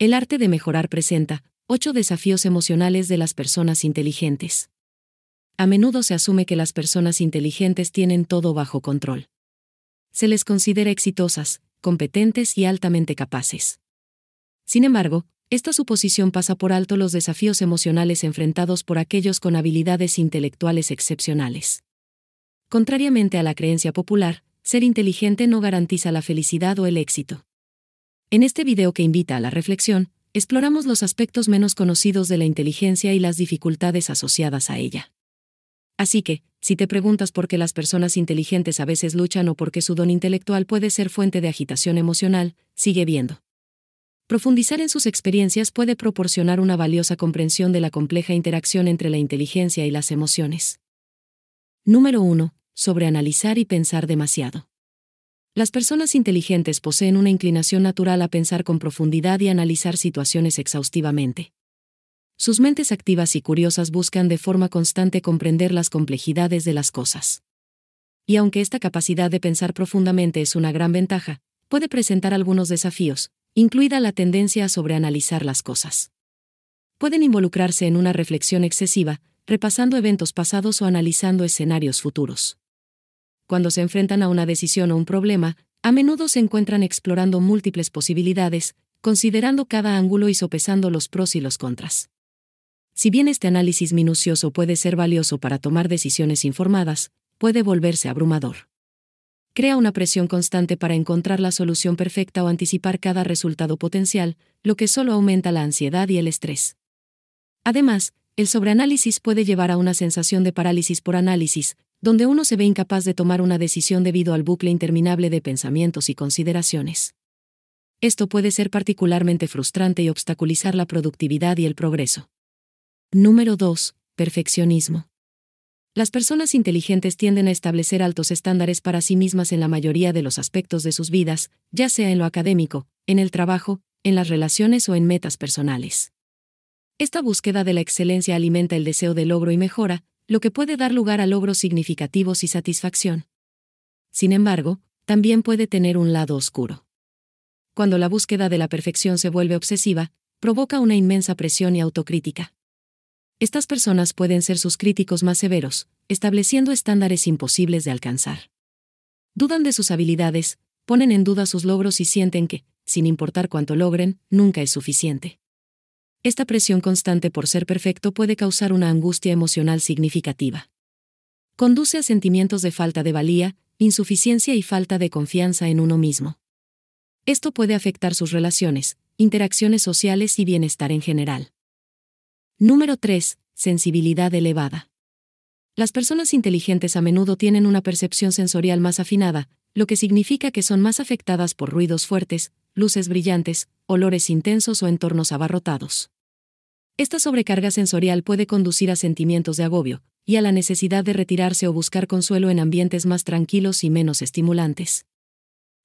El arte de mejorar presenta ocho desafíos emocionales de las personas inteligentes. A menudo se asume que las personas inteligentes tienen todo bajo control. Se les considera exitosas, competentes y altamente capaces. Sin embargo, esta suposición pasa por alto los desafíos emocionales enfrentados por aquellos con habilidades intelectuales excepcionales. Contrariamente a la creencia popular, ser inteligente no garantiza la felicidad o el éxito. En este video que invita a la reflexión, exploramos los aspectos menos conocidos de la inteligencia y las dificultades asociadas a ella. Así que, si te preguntas por qué las personas inteligentes a veces luchan o por qué su don intelectual puede ser fuente de agitación emocional, sigue viendo. Profundizar en sus experiencias puede proporcionar una valiosa comprensión de la compleja interacción entre la inteligencia y las emociones. Número 1. Sobreanalizar y pensar demasiado. Las personas inteligentes poseen una inclinación natural a pensar con profundidad y analizar situaciones exhaustivamente. Sus mentes activas y curiosas buscan de forma constante comprender las complejidades de las cosas. Y aunque esta capacidad de pensar profundamente es una gran ventaja, puede presentar algunos desafíos, incluida la tendencia a sobreanalizar las cosas. Pueden involucrarse en una reflexión excesiva, repasando eventos pasados o analizando escenarios futuros cuando se enfrentan a una decisión o un problema, a menudo se encuentran explorando múltiples posibilidades, considerando cada ángulo y sopesando los pros y los contras. Si bien este análisis minucioso puede ser valioso para tomar decisiones informadas, puede volverse abrumador. Crea una presión constante para encontrar la solución perfecta o anticipar cada resultado potencial, lo que solo aumenta la ansiedad y el estrés. Además, el sobreanálisis puede llevar a una sensación de parálisis por análisis, donde uno se ve incapaz de tomar una decisión debido al bucle interminable de pensamientos y consideraciones. Esto puede ser particularmente frustrante y obstaculizar la productividad y el progreso. Número 2. Perfeccionismo. Las personas inteligentes tienden a establecer altos estándares para sí mismas en la mayoría de los aspectos de sus vidas, ya sea en lo académico, en el trabajo, en las relaciones o en metas personales. Esta búsqueda de la excelencia alimenta el deseo de logro y mejora, lo que puede dar lugar a logros significativos y satisfacción. Sin embargo, también puede tener un lado oscuro. Cuando la búsqueda de la perfección se vuelve obsesiva, provoca una inmensa presión y autocrítica. Estas personas pueden ser sus críticos más severos, estableciendo estándares imposibles de alcanzar. Dudan de sus habilidades, ponen en duda sus logros y sienten que, sin importar cuánto logren, nunca es suficiente. Esta presión constante por ser perfecto puede causar una angustia emocional significativa. Conduce a sentimientos de falta de valía, insuficiencia y falta de confianza en uno mismo. Esto puede afectar sus relaciones, interacciones sociales y bienestar en general. Número 3. Sensibilidad elevada. Las personas inteligentes a menudo tienen una percepción sensorial más afinada, lo que significa que son más afectadas por ruidos fuertes, luces brillantes, olores intensos o entornos abarrotados. Esta sobrecarga sensorial puede conducir a sentimientos de agobio, y a la necesidad de retirarse o buscar consuelo en ambientes más tranquilos y menos estimulantes.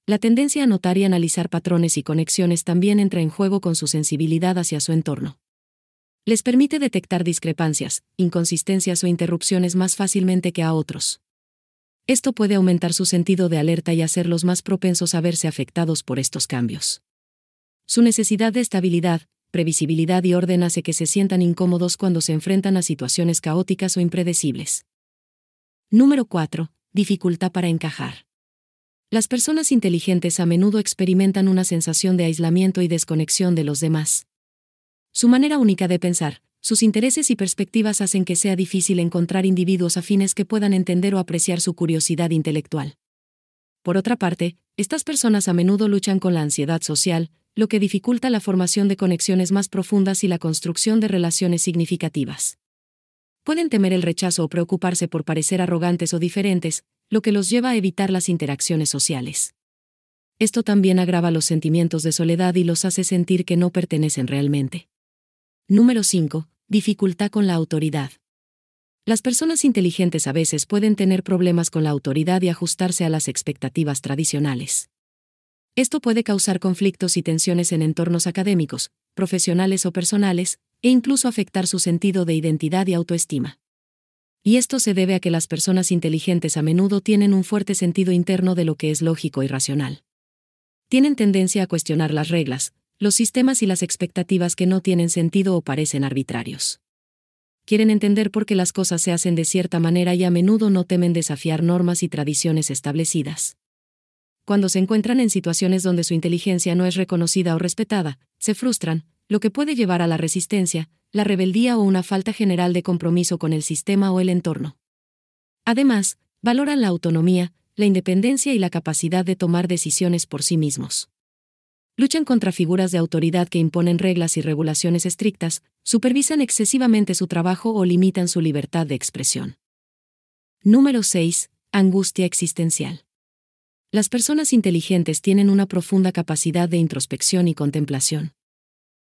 La tendencia a notar y analizar patrones y conexiones también entra en juego con su sensibilidad hacia su entorno. Les permite detectar discrepancias, inconsistencias o interrupciones más fácilmente que a otros. Esto puede aumentar su sentido de alerta y hacerlos más propensos a verse afectados por estos cambios. Su necesidad de estabilidad, previsibilidad y orden hace que se sientan incómodos cuando se enfrentan a situaciones caóticas o impredecibles. Número 4. Dificultad para encajar. Las personas inteligentes a menudo experimentan una sensación de aislamiento y desconexión de los demás. Su manera única de pensar, sus intereses y perspectivas hacen que sea difícil encontrar individuos afines que puedan entender o apreciar su curiosidad intelectual. Por otra parte, estas personas a menudo luchan con la ansiedad social, lo que dificulta la formación de conexiones más profundas y la construcción de relaciones significativas. Pueden temer el rechazo o preocuparse por parecer arrogantes o diferentes, lo que los lleva a evitar las interacciones sociales. Esto también agrava los sentimientos de soledad y los hace sentir que no pertenecen realmente. Número 5. Dificultad con la autoridad. Las personas inteligentes a veces pueden tener problemas con la autoridad y ajustarse a las expectativas tradicionales. Esto puede causar conflictos y tensiones en entornos académicos, profesionales o personales, e incluso afectar su sentido de identidad y autoestima. Y esto se debe a que las personas inteligentes a menudo tienen un fuerte sentido interno de lo que es lógico y racional. Tienen tendencia a cuestionar las reglas, los sistemas y las expectativas que no tienen sentido o parecen arbitrarios. Quieren entender por qué las cosas se hacen de cierta manera y a menudo no temen desafiar normas y tradiciones establecidas. Cuando se encuentran en situaciones donde su inteligencia no es reconocida o respetada, se frustran, lo que puede llevar a la resistencia, la rebeldía o una falta general de compromiso con el sistema o el entorno. Además, valoran la autonomía, la independencia y la capacidad de tomar decisiones por sí mismos luchan contra figuras de autoridad que imponen reglas y regulaciones estrictas, supervisan excesivamente su trabajo o limitan su libertad de expresión. Número 6. Angustia existencial. Las personas inteligentes tienen una profunda capacidad de introspección y contemplación.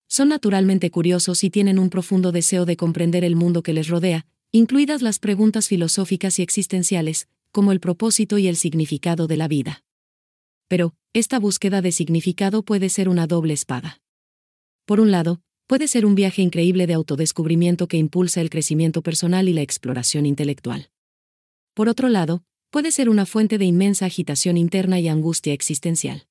Son naturalmente curiosos y tienen un profundo deseo de comprender el mundo que les rodea, incluidas las preguntas filosóficas y existenciales, como el propósito y el significado de la vida. Pero, esta búsqueda de significado puede ser una doble espada. Por un lado, puede ser un viaje increíble de autodescubrimiento que impulsa el crecimiento personal y la exploración intelectual. Por otro lado, puede ser una fuente de inmensa agitación interna y angustia existencial.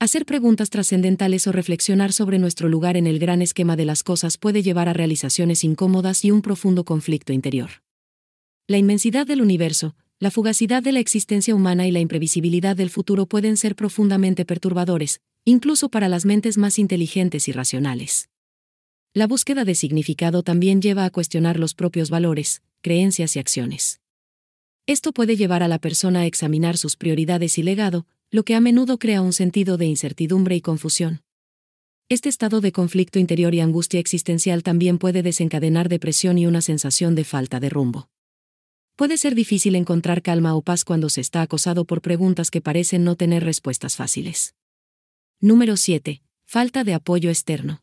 Hacer preguntas trascendentales o reflexionar sobre nuestro lugar en el gran esquema de las cosas puede llevar a realizaciones incómodas y un profundo conflicto interior. La inmensidad del universo, la fugacidad de la existencia humana y la imprevisibilidad del futuro pueden ser profundamente perturbadores, incluso para las mentes más inteligentes y racionales. La búsqueda de significado también lleva a cuestionar los propios valores, creencias y acciones. Esto puede llevar a la persona a examinar sus prioridades y legado, lo que a menudo crea un sentido de incertidumbre y confusión. Este estado de conflicto interior y angustia existencial también puede desencadenar depresión y una sensación de falta de rumbo. Puede ser difícil encontrar calma o paz cuando se está acosado por preguntas que parecen no tener respuestas fáciles. Número 7. Falta de apoyo externo.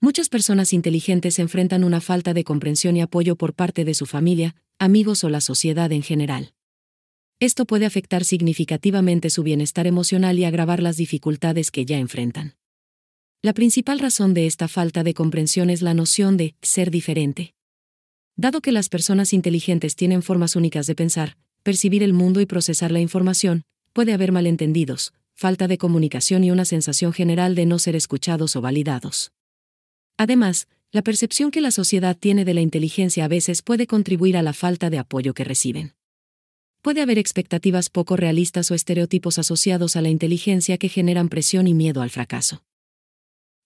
Muchas personas inteligentes enfrentan una falta de comprensión y apoyo por parte de su familia, amigos o la sociedad en general. Esto puede afectar significativamente su bienestar emocional y agravar las dificultades que ya enfrentan. La principal razón de esta falta de comprensión es la noción de ser diferente. Dado que las personas inteligentes tienen formas únicas de pensar, percibir el mundo y procesar la información, puede haber malentendidos, falta de comunicación y una sensación general de no ser escuchados o validados. Además, la percepción que la sociedad tiene de la inteligencia a veces puede contribuir a la falta de apoyo que reciben. Puede haber expectativas poco realistas o estereotipos asociados a la inteligencia que generan presión y miedo al fracaso.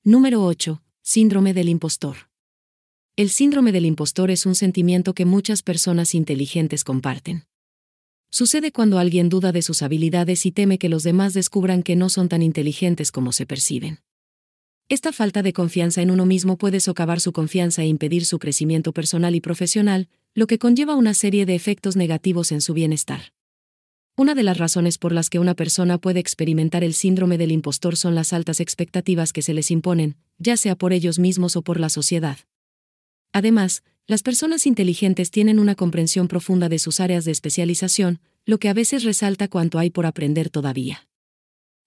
Número 8. Síndrome del impostor. El síndrome del impostor es un sentimiento que muchas personas inteligentes comparten. Sucede cuando alguien duda de sus habilidades y teme que los demás descubran que no son tan inteligentes como se perciben. Esta falta de confianza en uno mismo puede socavar su confianza e impedir su crecimiento personal y profesional, lo que conlleva una serie de efectos negativos en su bienestar. Una de las razones por las que una persona puede experimentar el síndrome del impostor son las altas expectativas que se les imponen, ya sea por ellos mismos o por la sociedad. Además, las personas inteligentes tienen una comprensión profunda de sus áreas de especialización, lo que a veces resalta cuánto hay por aprender todavía.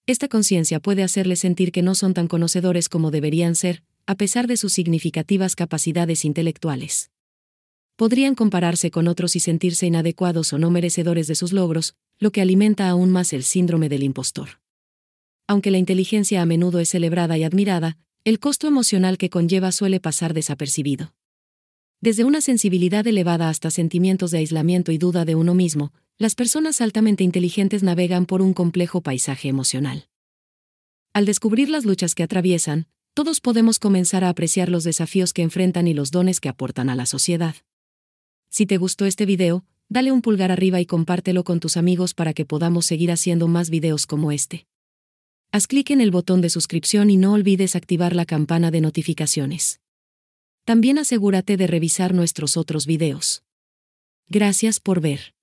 Esta conciencia puede hacerles sentir que no son tan conocedores como deberían ser, a pesar de sus significativas capacidades intelectuales. Podrían compararse con otros y sentirse inadecuados o no merecedores de sus logros, lo que alimenta aún más el síndrome del impostor. Aunque la inteligencia a menudo es celebrada y admirada, el costo emocional que conlleva suele pasar desapercibido. Desde una sensibilidad elevada hasta sentimientos de aislamiento y duda de uno mismo, las personas altamente inteligentes navegan por un complejo paisaje emocional. Al descubrir las luchas que atraviesan, todos podemos comenzar a apreciar los desafíos que enfrentan y los dones que aportan a la sociedad. Si te gustó este video, dale un pulgar arriba y compártelo con tus amigos para que podamos seguir haciendo más videos como este. Haz clic en el botón de suscripción y no olvides activar la campana de notificaciones. También asegúrate de revisar nuestros otros videos. Gracias por ver.